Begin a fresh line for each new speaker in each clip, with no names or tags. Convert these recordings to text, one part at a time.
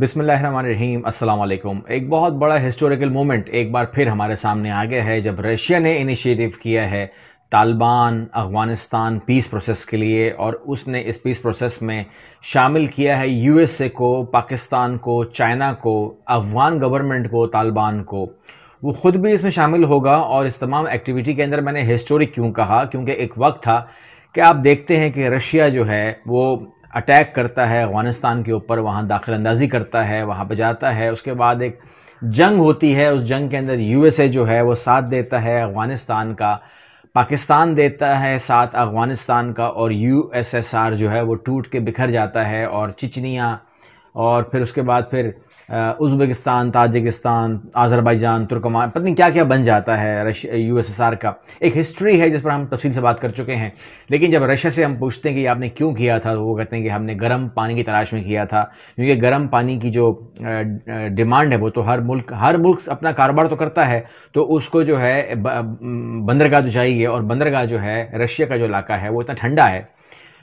बिसमीम असलकुम एक बहुत बड़ा हिस्टोरिकल मोमेंट एक बार फिर हमारे सामने आ गया है जब रशिया ने इनिशिएटिव किया है तालिबान अफगानिस्तान पीस प्रोसेस के लिए और उसने इस पीस प्रोसेस में शामिल किया है यूएसए को पाकिस्तान को चाइना को अफगान गवर्नमेंट को तालिबान को वो ख़ुद भी इसमें शामिल होगा और इस तमाम एक्टिविटी के अंदर मैंने हिस्टोरिक क्यों कहा क्योंकि एक वक्त था कि आप देखते हैं कि रशिया जो है वो अटैक करता है अफ़गानिस्तान के ऊपर वहाँ दाखिल अंदाजी करता है वहाँ पर जाता है उसके बाद एक जंग होती है उस जंग के अंदर यूएसए जो है वो साथ देता है अफ़गानिस्तान का पाकिस्तान देता है साथ अफ़गानिस्तान का और यूएसएसआर जो है वो टूट के बिखर जाता है और चिचनिया और फिर उसके बाद फिर उज़्बेकिस्तान ताजिकिस्तान आज़रबाईजान तुर्कमान पता नहीं क्या क्या बन जाता है रश यू एस एस आर का एक हिस्ट्री है जिस पर हम तफसील से बात कर चुके हैं लेकिन जब रशिया से हम पूछते हैं कि आपने क्यों किया था तो वो कहते हैं कि हमने गर्म पानी की तलाश में किया था क्योंकि गर्म पानी की जो डिमांड है वो तो हर मुल्क हर मुल्क अपना कारोबार तो करता है तो उसको जो है बंदरगाह तो चाहिए और बंदरगाह जो है रशिया का जो इलाका है वो इतना ठंडा है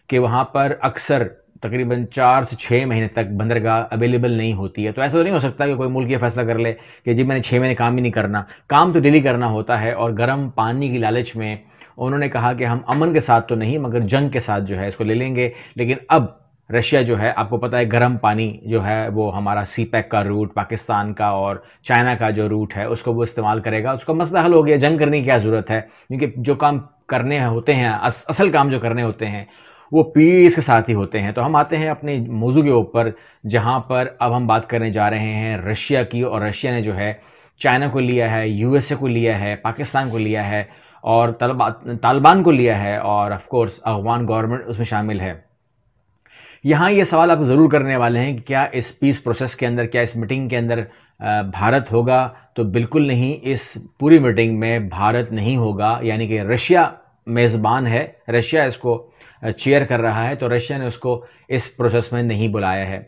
कि वहाँ पर अक्सर तकरीबन चार से छः महीने तक बंदरगाह अवेलेबल नहीं होती है तो ऐसा तो नहीं हो सकता कि कोई मुल्क ये फैसला कर ले कि जी मैंने छः महीने काम ही नहीं करना काम तो डेली करना होता है और गर्म पानी की लालच में उन्होंने कहा कि हम अमन के साथ तो नहीं मगर जंग के साथ जो है इसको ले लेंगे लेकिन अब रशिया जो है आपको पता है गर्म पानी जो है वो हमारा सी पैक e का रूट पाकिस्तान का और चाइना का जो रूट है उसको वो इस्तेमाल करेगा उसका मसला हल हो गया जंग करने की क्या ज़रूरत है क्योंकि जो काम करने होते हैं अस, असल काम जो करने होते हैं वो पीस के साथ ही होते हैं तो हम आते हैं अपने मौजू के ऊपर जहाँ पर अब हम बात करने जा रहे हैं रशिया की और रशिया ने जो है चाइना को लिया है यूएसए को लिया है पाकिस्तान को लिया है और तालिबान को लिया है और ऑफकोर्स अफगान गवर्नमेंट उसमें शामिल है यहाँ ये सवाल आप ज़रूर करने वाले हैं कि क्या इस पीस प्रोसेस के अंदर क्या इस मीटिंग के अंदर भारत होगा तो बिल्कुल नहीं इस पूरी मीटिंग में भारत नहीं होगा यानी कि रशिया मेज़बान है रशिया इसको चेयर कर रहा है तो रशिया ने उसको इस प्रोसेस में नहीं बुलाया है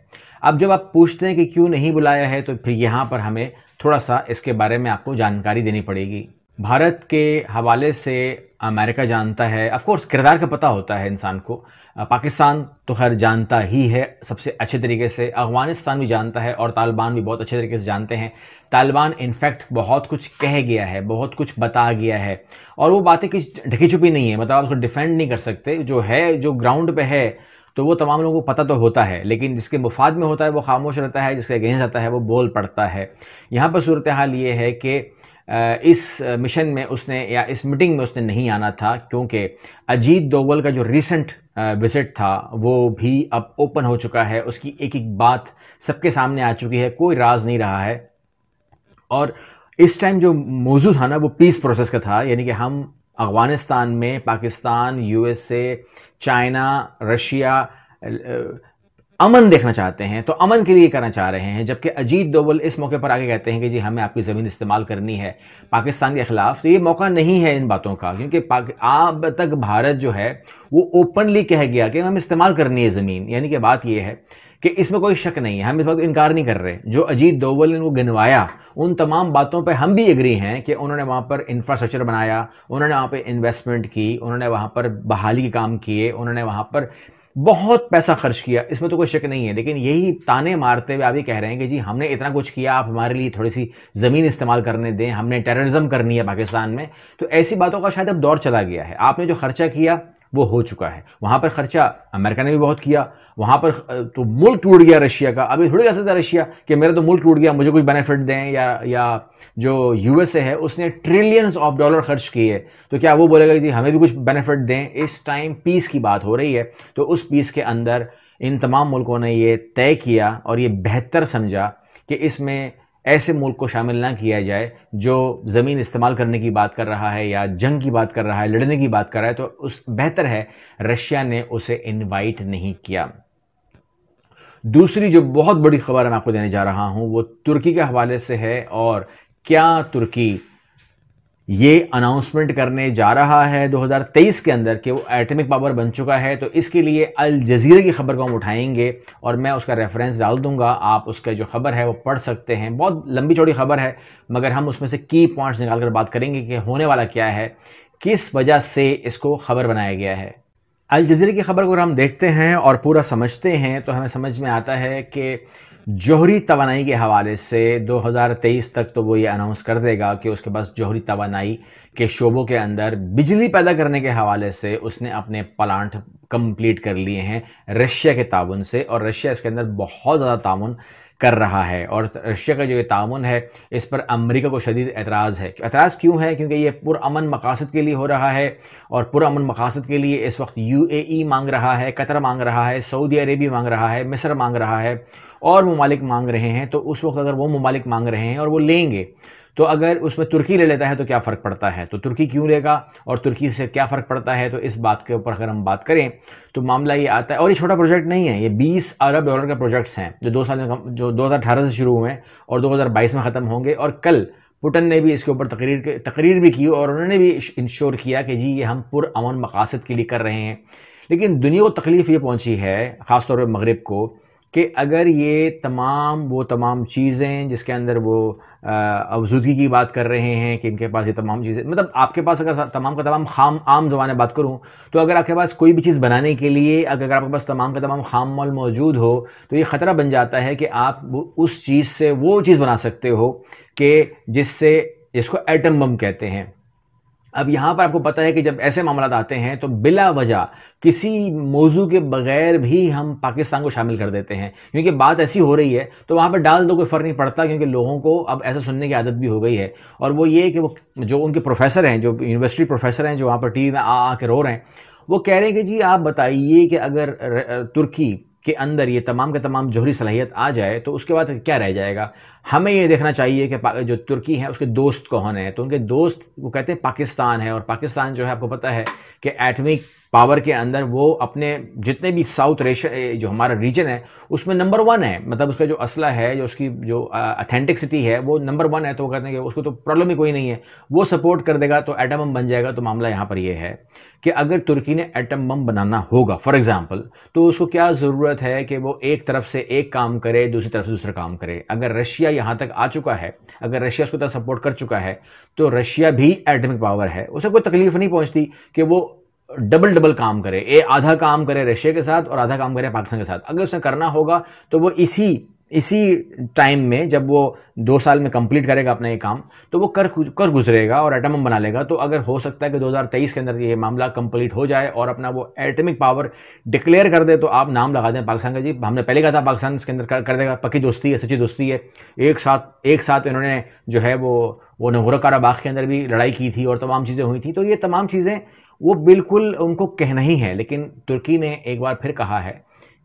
अब जब आप पूछते हैं कि क्यों नहीं बुलाया है तो फिर यहाँ पर हमें थोड़ा सा इसके बारे में आपको जानकारी देनी पड़ेगी भारत के हवाले से अमेरिका जानता है अफकोर्स किरदार का पता होता है इंसान को पाकिस्तान तो खैर जानता ही है सबसे अच्छे तरीके से अफगानिस्तान भी जानता है और तालिबान भी बहुत अच्छे तरीके से जानते हैं तालिबान इनफैक्ट बहुत कुछ कह गया है बहुत कुछ बता गया है और वो बातें किसी ढकी छुपी नहीं है मतलब आप उसको डिफेंड नहीं कर सकते जो है जो ग्राउंड पे है तो वो तमाम लोगों को पता तो होता है लेकिन जिसके मुफाद में होता है वो खामोश रहता है जिसके अगेंस्ट आता है वो बोल पड़ता है यहाँ पर सूरत हाल ये है कि इस मिशन में उसने या इस मीटिंग में उसने नहीं आना था क्योंकि अजीत दोवल का जो रिसेंट विजिट था वो भी अब ओपन हो चुका है उसकी एक एक बात सबके सामने आ चुकी है कोई राज नहीं रहा है और इस टाइम जो मौजूद था ना वो पीस प्रोसेस का था यानी कि हम अफ़गानिस्तान में पाकिस्तान यूएसए चाइना रशिया अमन देखना चाहते हैं तो अमन के लिए करना चाह रहे हैं जबकि अजीत डोवल इस मौके पर आगे कहते हैं कि जी हमें आपकी ज़मीन इस्तेमाल करनी है पाकिस्तान के ख़िलाफ़ तो ये मौका नहीं है इन बातों का क्योंकि अब तक भारत जो है वो ओपनली कह गया कि हम इस्तेमाल करनी है ज़मीन यानी कि बात यह है कि इसमें कोई शक नहीं है हम इस बात को इनकार नहीं कर रहे जो अजीत डोवल ने वो गिनवाया उन तमाम बातों पर हम भी एग्री हैं कि उन्होंने वहाँ पर इंफ्रास्ट्रक्चर बनाया उन्होंने वहाँ पर इन्वेस्टमेंट की उन्होंने वहाँ पर बहाली के काम किए उन्होंने वहाँ पर बहुत पैसा खर्च किया इसमें तो कोई शक नहीं है लेकिन यही ताने मारते हुए आप ये कह रहे हैं कि जी हमने इतना कुछ किया आप हमारे लिए थोड़ी सी ज़मीन इस्तेमाल करने दें हमने टेररिज्म करनी है पाकिस्तान में तो ऐसी बातों का शायद अब दौर चला गया है आपने जो खर्चा किया वो हो चुका है वहाँ पर खर्चा अमेरिका ने भी बहुत किया वहाँ पर तो मुल्क टूट गया रशिया का अभी थोड़ी कैसे था रशिया कि मेरा तो मुल्क टूट गया मुझे कोई बेनिफिट दें या या जो यूएसए है उसने ट्रिलियंस ऑफ डॉलर खर्च किए तो क्या वो बोलेगा जी हमें भी कुछ बेनिफिट दें इस टाइम पीस की बात हो रही है तो उस उस पीस के अंदर इन तमाम मुल्कों ने ये तय किया और ये बेहतर समझा कि इसमें ऐसे मुल्क को शामिल ना किया जाए जो ज़मीन इस्तेमाल करने की बात कर रहा है या जंग की बात कर रहा है लड़ने की बात कर रहा है तो उस बेहतर है रशिया ने उसे इनवाइट नहीं किया दूसरी जो बहुत बड़ी खबर मैं आपको देने जा रहा हूं वो तुर्की के हवाले से है और क्या तुर्की ये अनाउंसमेंट करने जा रहा है 2023 के अंदर कि वो एटमिक पावर बन चुका है तो इसके लिए अल जजीरा की खबर को हम उठाएंगे और मैं उसका रेफरेंस डाल दूंगा आप उसका जो खबर है वो पढ़ सकते हैं बहुत लंबी चौड़ी खबर है मगर हम उसमें से की पॉइंट्स निकाल कर बात करेंगे कि होने वाला क्या है किस वजह से इसको खबर बनाया गया है अल जजीरे की खबर अगर हम देखते हैं और पूरा समझते हैं तो हमें समझ में आता है कि जोहरी तोानाई के हवाले से 2023 तक तो वो ये अनाउंस कर देगा कि उसके पास जोहरी तोानाई के शोबों के अंदर बिजली पैदा करने के हवाले से उसने अपने प्लांट कंप्लीट कर लिए हैं रशिया के ताउन से और रशिया इसके अंदर बहुत ज़्यादा ताउन कर रहा है और रशिया का जो ये ताउन है इस पर अमेरिका को शदीद एतराज़ है एतराज़ क्यों है क्योंकि ये पुरान मकासद के लिए हो रहा है और पुरान मकासद के लिए इस वक्त यू ए मांग रहा है कतर मांग रहा है सऊदी अरेबिया मांग रहा है मिस्र मांग रहा है और ममालिक मांग रहे हैं तो उस वक्त अगर वो ममालिक मांग रहे हैं और वो लेंगे तो अगर उसमें तुर्की ले लेता है तो क्या फ़र्क पड़ता है तो तुर्की क्यों लेगा और तुर्की से क्या फ़र्क पड़ता है तो इस बात के ऊपर अगर हम बात करें तो मामला ये आता है और ये छोटा प्रोजेक्ट नहीं है ये बीस अरब डॉलर के प्रोजेक्ट्स हैं जो दो साल में जो दो से शुरू हुए हैं और दो में ख़त्म होंगे और कल पुटन ने भी इसके ऊपर तकरीर तकरीर भी की और उन्होंने भी इंश्योर किया कि जी ये हम पुरान मकासद के लिए कर रहे हैं लेकिन दुनिया को तकलीफ ये पहुंची है ख़ासतौर पर मगरब को कि अगर ये तमाम वो तमाम चीज़ें जिसके अंदर वो अवजूदगी की बात कर रहे हैं कि इनके पास ये तमाम चीज़ें मतलब आपके पास अगर तमाम का तमाम खाम आम जबान बात करूँ तो अगर आपके पास कोई भी चीज़ बनाने के लिए अगर आपके पास तमाम का तमाम खाम मॉल मौजूद हो तो ये ख़तरा बन जाता है कि आप उस चीज़ से वो चीज़ बना सकते हो कि जिससे जिसको एटम बम कहते हैं अब यहाँ पर आपको पता है कि जब ऐसे मामला आते हैं तो बिला वजह किसी मौजू के बगैर भी हम पाकिस्तान को शामिल कर देते हैं क्योंकि बात ऐसी हो रही है तो वहाँ पर डाल दो कोई फ़र्क नहीं पड़ता क्योंकि लोगों को अब ऐसा सुनने की आदत भी हो गई है और वो ये कि वो जो उनके प्रोफेसर हैं जो यूनिवर्सिटी प्रोफेसर हैं जो वहाँ पर टी में आ आ के रो रहे हैं वो कह रहे हैं कि जी आप बताइए कि अगर तुर्की के अंदर ये तमाम के तमाम जोहरी सलाहियत आ जाए तो उसके बाद क्या रह जाएगा हमें ये देखना चाहिए कि जो तुर्की है उसके दोस्त कौन है तो उनके दोस्त वो कहते हैं पाकिस्तान है और पाकिस्तान जो है आपको पता है कि एटमिक पावर के अंदर वो अपने जितने भी साउथ रेश जो हमारा रीजन है उसमें नंबर वन है मतलब उसका जो असला है जो उसकी जो अथेंटिकसिटी है वो नंबर वन है तो वो कहते हैं कि उसको तो प्रॉब्लम ही कोई नहीं है वो सपोर्ट कर देगा तो एटम बम बन जाएगा तो मामला यहाँ पर यह है कि अगर तुर्की ने एटम बम बनाना होगा फॉर एग्ज़ाम्पल तो उसको क्या ज़रूरत ज़रूरत है कि वो एक तरफ से एक काम करे दूसरी तरफ से दूसरा काम करे अगर रशिया यहाँ तक आ चुका है अगर रशिया उसको सपोर्ट कर चुका है तो रशिया भी एटमिक पावर है उसे कोई तकलीफ नहीं पहुँचती कि वो डबल डबल काम करे ए आधा काम करे रशिया के साथ और आधा काम करे पाकिस्तान के साथ अगर उसने करना होगा तो वो इसी इसी टाइम में जब वो दो साल में कंप्लीट करेगा अपना ये काम तो वो कर कर गुजरेगा और एटम बना लेगा तो अगर हो सकता है कि 2023 के अंदर ये मामला कंप्लीट हो जाए और अपना वो एटमिक पावर डिक्लेयर कर दे तो आप नाम लगा दें पाकिस्तान का जी हमने पहले कहा था पाकिस्तान इसके अंदर कर, कर देगा पक्की दोस्ती है सच्ची दोस्ती है एक साथ एक साथ इन्होंने जो है वो वो नगोर के अंदर भी लड़ाई की थी और तमाम चीज़ें हुई थी तो ये तमाम चीज़ें वो बिल्कुल उनको कहना ही है लेकिन तुर्की ने एक बार फिर कहा है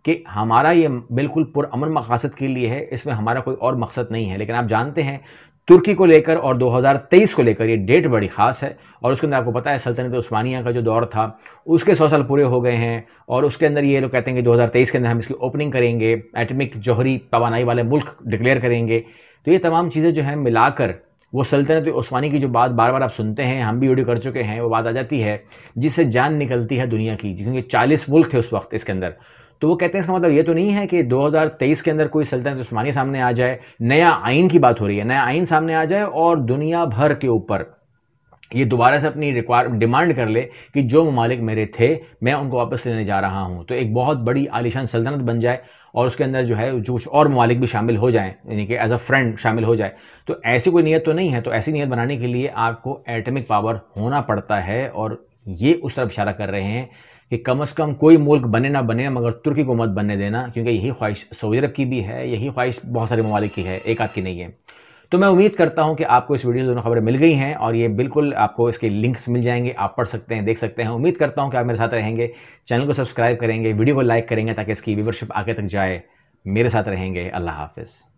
कि हमारा ये बिल्कुल पुरअमन मकासद के लिए है इसमें हमारा कोई और मकसद नहीं है लेकिन आप जानते हैं तुर्की को लेकर और 2023 को लेकर ये डेट बड़ी ख़ास है और उसके अंदर आपको पता है सल्तनत उस्मानिया का जो दौर था उसके सौ साल पूरे हो गए हैं और उसके अंदर ये लोग कहते हैं कि 2023 के अंदर हम इसकी ओपनिंग करेंगे एटमिक जौहरी तोानाई वाले मुल्क डिक्लेयर करेंगे तो ये तमाम चीज़ें जो हैं मिलाकर वो सल्तनत ओस्मानी की जो बात बार बार आप सुनते हैं हम भी वीडियो कर चुके हैं वो बात आ जाती है जिससे जान निकलती है दुनिया की क्योंकि चालीस मुल्क थे उस वक्त इसके अंदर तो वो कहते हैं इसका मतलब ये तो नहीं है कि 2023 के अंदर कोई सल्तनत उस्मानी सामने आ जाए नया आइन की बात हो रही है नया आइन सामने आ जाए और दुनिया भर के ऊपर ये दोबारा से अपनी रिक्वायर डिमांड कर ले कि जो ममालिक मेरे थे मैं उनको वापस लेने जा रहा हूँ तो एक बहुत बड़ी आलिशान सल्तनत बन जाए और उसके अंदर जो है जो कुछ और ममालिक भी शामिल हो जाए यानी कि एज अ फ्रेंड शामिल हो जाए तो ऐसी कोई नीयत तो नहीं है तो ऐसी नीयत बनाने के लिए आपको एटमिक पावर होना पड़ता है और ये उस तरफ इशारा कर रहे हैं कि कम से कम कोई मुल्क बने ना बने मगर तुर्की को मत बनने देना क्योंकि यही ख्वाहिश सऊदी अरब की भी है यही ख्वाहिश बहुत सारे ममालिक की है एक आध की नहीं है तो मैं उम्मीद करता हूं कि आपको इस वीडियो से दोनों खबरें मिल गई हैं और ये बिल्कुल आपको इसके लिंक्स मिल जाएंगे आप पढ़ सकते हैं देख सकते हैं उम्मीद करता हूं कि आप मेरे साथ रहेंगे चैनल को सब्सक्राइब करेंगे वीडियो को लाइक करेंगे ताकि इसकी व्यूवरशिप आगे तक जाए मेरे साथ रहेंगे अल्लाह हाफिज़